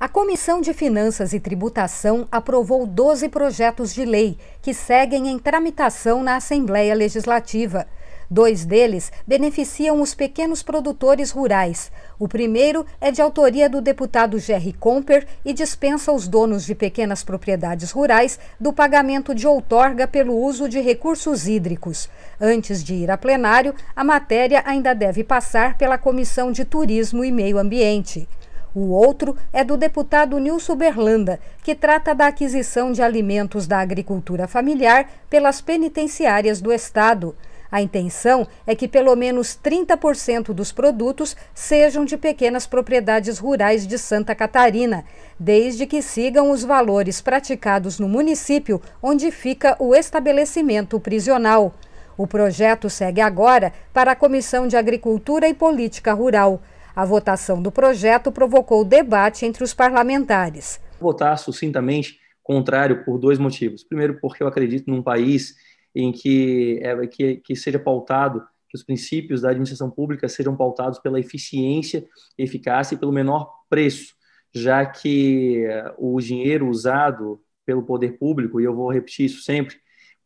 A Comissão de Finanças e Tributação aprovou 12 projetos de lei que seguem em tramitação na Assembleia Legislativa. Dois deles beneficiam os pequenos produtores rurais. O primeiro é de autoria do deputado Jerry Comper e dispensa os donos de pequenas propriedades rurais do pagamento de outorga pelo uso de recursos hídricos. Antes de ir a plenário, a matéria ainda deve passar pela Comissão de Turismo e Meio Ambiente. O outro é do deputado Nilson Berlanda, que trata da aquisição de alimentos da agricultura familiar pelas penitenciárias do Estado. A intenção é que pelo menos 30% dos produtos sejam de pequenas propriedades rurais de Santa Catarina, desde que sigam os valores praticados no município onde fica o estabelecimento prisional. O projeto segue agora para a Comissão de Agricultura e Política Rural. A votação do projeto provocou debate entre os parlamentares. Votar sucintamente contrário por dois motivos. Primeiro, porque eu acredito num país em que, é, que, que seja pautado que os princípios da administração pública sejam pautados pela eficiência, eficácia e pelo menor preço, já que o dinheiro usado pelo poder público, e eu vou repetir isso sempre,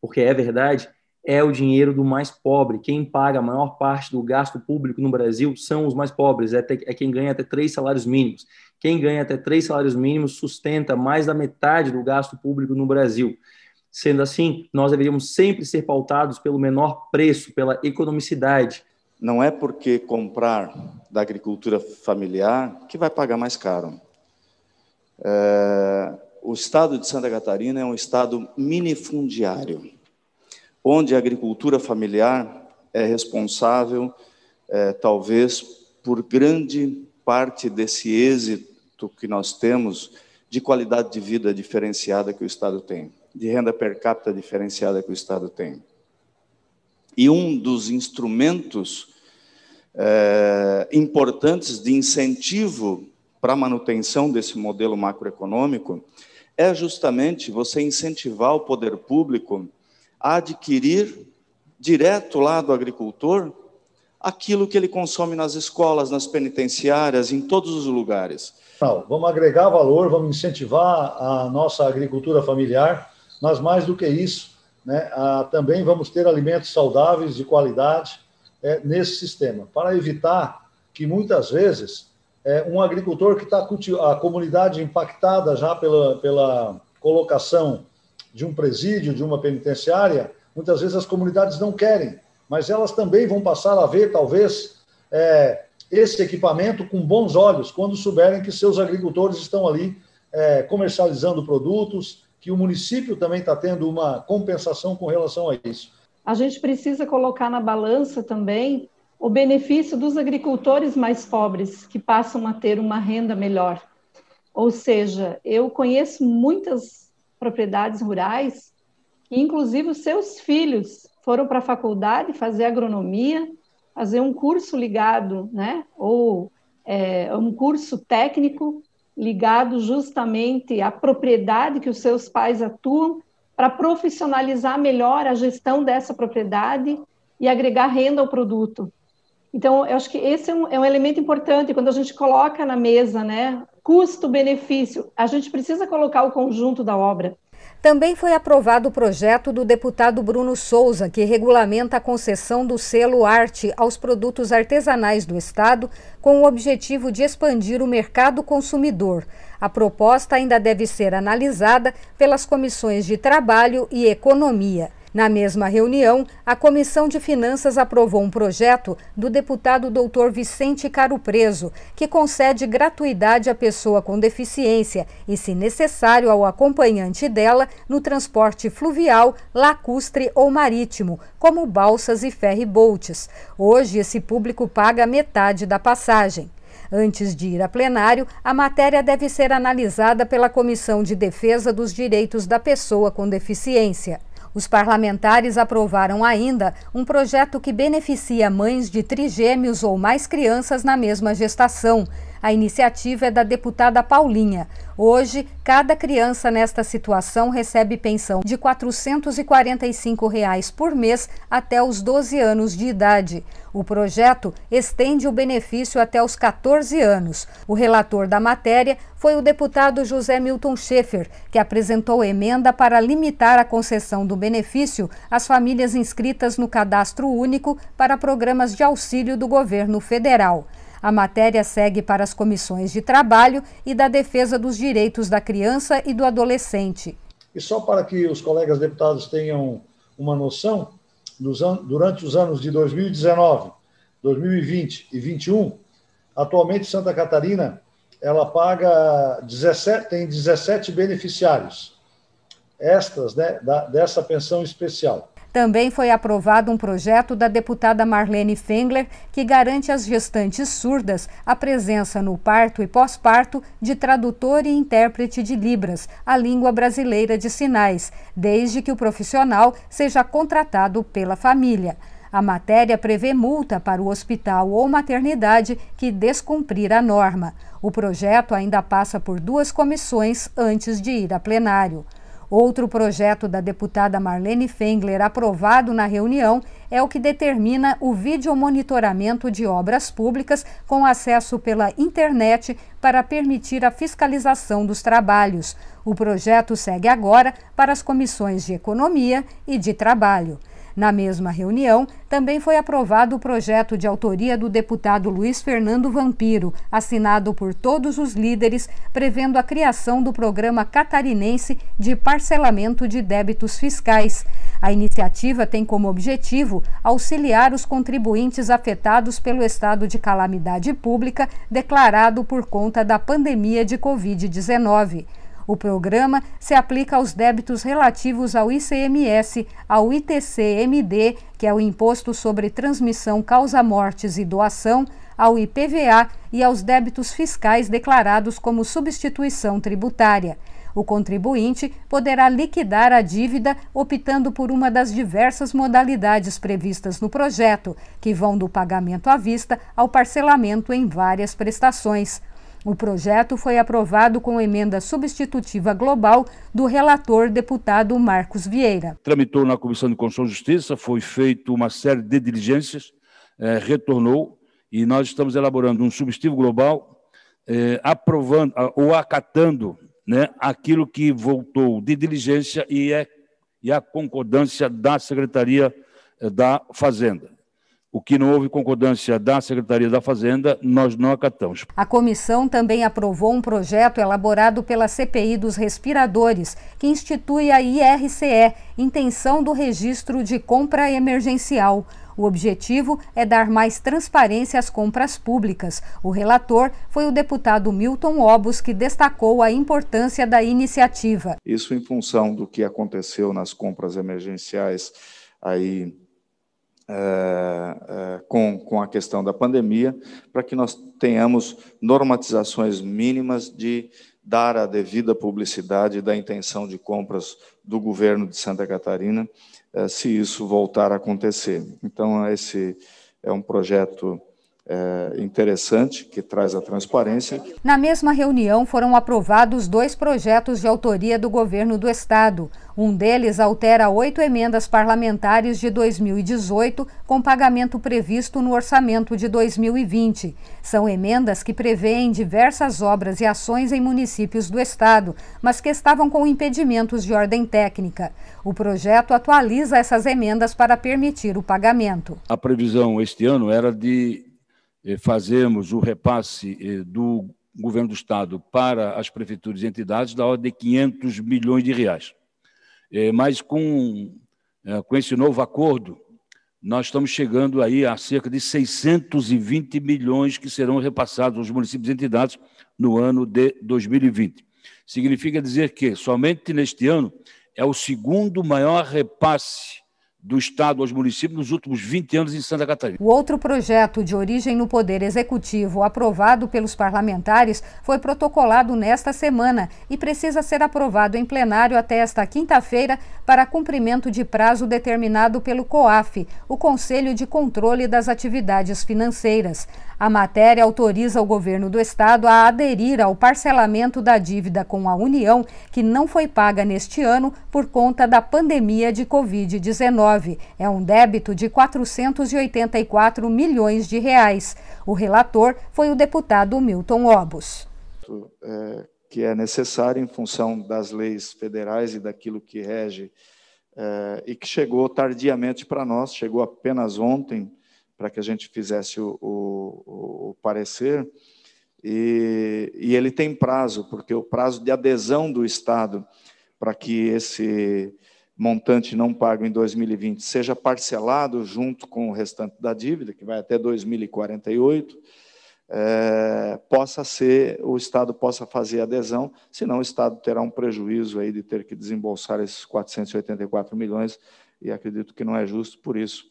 porque é verdade, é o dinheiro do mais pobre. Quem paga a maior parte do gasto público no Brasil são os mais pobres, é, é quem ganha até três salários mínimos. Quem ganha até três salários mínimos sustenta mais da metade do gasto público no Brasil. Sendo assim, nós deveríamos sempre ser pautados pelo menor preço, pela economicidade. Não é porque comprar da agricultura familiar que vai pagar mais caro. É, o estado de Santa Catarina é um estado minifundiário, onde a agricultura familiar é responsável, é, talvez, por grande parte desse êxito que nós temos de qualidade de vida diferenciada que o estado tem de renda per capita diferenciada que o Estado tem. E um dos instrumentos eh, importantes de incentivo para a manutenção desse modelo macroeconômico é justamente você incentivar o poder público a adquirir direto lá do agricultor aquilo que ele consome nas escolas, nas penitenciárias, em todos os lugares. vamos agregar valor, vamos incentivar a nossa agricultura familiar mas mais do que isso, né, a, também vamos ter alimentos saudáveis de qualidade é, nesse sistema, para evitar que muitas vezes é, um agricultor que está a comunidade impactada já pela, pela colocação de um presídio, de uma penitenciária, muitas vezes as comunidades não querem, mas elas também vão passar a ver, talvez, é, esse equipamento com bons olhos, quando souberem que seus agricultores estão ali é, comercializando produtos, que o município também está tendo uma compensação com relação a isso. A gente precisa colocar na balança também o benefício dos agricultores mais pobres, que passam a ter uma renda melhor. Ou seja, eu conheço muitas propriedades rurais que, inclusive, os seus filhos foram para a faculdade fazer agronomia, fazer um curso ligado, né? ou é, um curso técnico ligado justamente à propriedade que os seus pais atuam, para profissionalizar melhor a gestão dessa propriedade e agregar renda ao produto. Então, eu acho que esse é um, é um elemento importante quando a gente coloca na mesa, né? Custo-benefício. A gente precisa colocar o conjunto da obra. Também foi aprovado o projeto do deputado Bruno Souza, que regulamenta a concessão do selo Arte aos produtos artesanais do Estado, com o objetivo de expandir o mercado consumidor. A proposta ainda deve ser analisada pelas comissões de Trabalho e Economia. Na mesma reunião, a Comissão de Finanças aprovou um projeto do deputado Dr. Vicente Caro Preso, que concede gratuidade à pessoa com deficiência e, se necessário, ao acompanhante dela no transporte fluvial, lacustre ou marítimo, como balsas e ferriboltes. Hoje, esse público paga metade da passagem. Antes de ir a plenário, a matéria deve ser analisada pela Comissão de Defesa dos Direitos da Pessoa com Deficiência. Os parlamentares aprovaram ainda um projeto que beneficia mães de trigêmeos ou mais crianças na mesma gestação. A iniciativa é da deputada Paulinha. Hoje, cada criança nesta situação recebe pensão de R$ 445 reais por mês até os 12 anos de idade. O projeto estende o benefício até os 14 anos. O relator da matéria foi o deputado José Milton Schaefer, que apresentou emenda para limitar a concessão do benefício às famílias inscritas no cadastro único para programas de auxílio do governo federal. A matéria segue para as comissões de trabalho e da defesa dos direitos da criança e do adolescente. E só para que os colegas deputados tenham uma noção, durante os anos de 2019, 2020 e 2021, atualmente Santa Catarina ela paga 17, tem 17 beneficiários estas né, da, dessa pensão especial. Também foi aprovado um projeto da deputada Marlene Fengler que garante às gestantes surdas a presença no parto e pós-parto de tradutor e intérprete de Libras, a língua brasileira de sinais, desde que o profissional seja contratado pela família. A matéria prevê multa para o hospital ou maternidade que descumprir a norma. O projeto ainda passa por duas comissões antes de ir a plenário. Outro projeto da deputada Marlene Fengler aprovado na reunião é o que determina o videomonitoramento de obras públicas com acesso pela internet para permitir a fiscalização dos trabalhos. O projeto segue agora para as comissões de Economia e de Trabalho. Na mesma reunião, também foi aprovado o projeto de autoria do deputado Luiz Fernando Vampiro, assinado por todos os líderes, prevendo a criação do programa catarinense de parcelamento de débitos fiscais. A iniciativa tem como objetivo auxiliar os contribuintes afetados pelo estado de calamidade pública declarado por conta da pandemia de Covid-19. O programa se aplica aos débitos relativos ao ICMS, ao ITCMD, que é o Imposto sobre Transmissão, Causa-Mortes e Doação, ao IPVA e aos débitos fiscais declarados como substituição tributária. O contribuinte poderá liquidar a dívida optando por uma das diversas modalidades previstas no projeto, que vão do pagamento à vista ao parcelamento em várias prestações. O projeto foi aprovado com emenda substitutiva global do relator deputado Marcos Vieira. Tramitou na Comissão de Constituição e Justiça, foi feita uma série de diligências, eh, retornou e nós estamos elaborando um substitutivo global, eh, aprovando ou acatando né, aquilo que voltou de diligência e, é, e a concordância da Secretaria eh, da Fazenda. O que não houve concordância da Secretaria da Fazenda, nós não acatamos. A comissão também aprovou um projeto elaborado pela CPI dos respiradores, que institui a IRCE, Intenção do Registro de Compra Emergencial. O objetivo é dar mais transparência às compras públicas. O relator foi o deputado Milton Obos, que destacou a importância da iniciativa. Isso em função do que aconteceu nas compras emergenciais aí eh, eh, com, com a questão da pandemia, para que nós tenhamos normatizações mínimas de dar a devida publicidade da intenção de compras do governo de Santa Catarina, eh, se isso voltar a acontecer. Então, esse é um projeto é, interessante que traz a transparência. Na mesma reunião foram aprovados dois projetos de autoria do governo do estado. Um deles altera oito emendas parlamentares de 2018, com pagamento previsto no orçamento de 2020. São emendas que prevêem diversas obras e ações em municípios do estado, mas que estavam com impedimentos de ordem técnica. O projeto atualiza essas emendas para permitir o pagamento. A previsão este ano era de eh, fazemos o repasse eh, do governo do Estado para as prefeituras e entidades da ordem de 500 milhões de reais. Eh, mas com, com esse novo acordo, nós estamos chegando aí a cerca de 620 milhões que serão repassados aos municípios e entidades no ano de 2020. Significa dizer que somente neste ano é o segundo maior repasse do Estado aos municípios nos últimos 20 anos em Santa Catarina. O outro projeto de origem no Poder Executivo, aprovado pelos parlamentares, foi protocolado nesta semana e precisa ser aprovado em plenário até esta quinta-feira para cumprimento de prazo determinado pelo COAF, o Conselho de Controle das Atividades Financeiras. A matéria autoriza o governo do estado a aderir ao parcelamento da dívida com a União, que não foi paga neste ano por conta da pandemia de Covid-19. É um débito de 484 milhões de reais. O relator foi o deputado Milton Obos. É, que é necessário em função das leis federais e daquilo que rege é, e que chegou tardiamente para nós, chegou apenas ontem para que a gente fizesse o, o, o parecer. E, e, ele tem prazo, porque o prazo de adesão do Estado para que esse montante não pago em 2020 seja parcelado junto com o restante da dívida, que vai até 2048, é, possa ser, o Estado possa fazer adesão, senão o Estado terá um prejuízo aí de ter que desembolsar esses 484 milhões, e acredito que não é justo por isso.